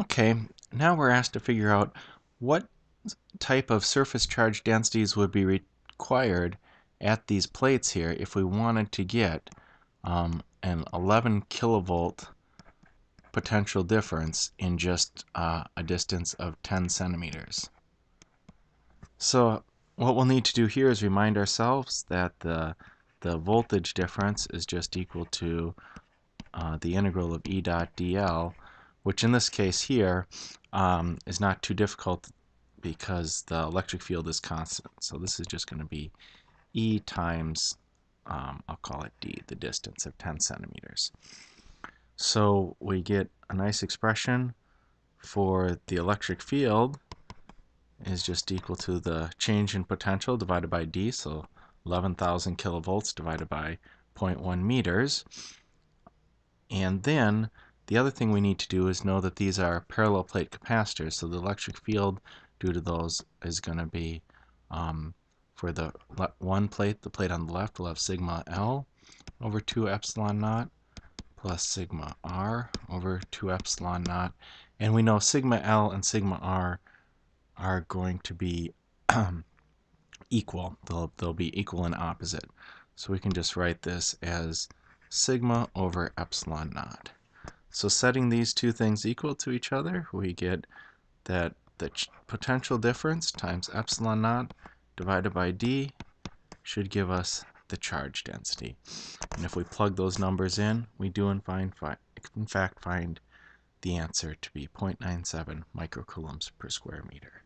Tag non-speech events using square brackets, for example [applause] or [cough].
Okay, now we're asked to figure out what type of surface charge densities would be required at these plates here if we wanted to get um, an 11 kilovolt potential difference in just uh, a distance of 10 centimeters. So what we'll need to do here is remind ourselves that the, the voltage difference is just equal to uh, the integral of E dot dl which in this case here um, is not too difficult because the electric field is constant. So this is just going to be E times, um, I'll call it D, the distance of 10 centimeters. So we get a nice expression for the electric field is just equal to the change in potential divided by D, so 11,000 kilovolts divided by 0.1 meters. And then the other thing we need to do is know that these are parallel plate capacitors, so the electric field due to those is going to be um, for the one plate, the plate on the left, we'll have sigma L over 2 epsilon naught plus sigma r over 2 epsilon naught. And we know sigma L and sigma r are going to be [clears throat] equal. They'll, they'll be equal and opposite. So we can just write this as sigma over epsilon naught. So setting these two things equal to each other, we get that the potential difference times epsilon naught divided by d should give us the charge density. And if we plug those numbers in, we do in, find, in fact find the answer to be 0.97 microcoulombs per square meter.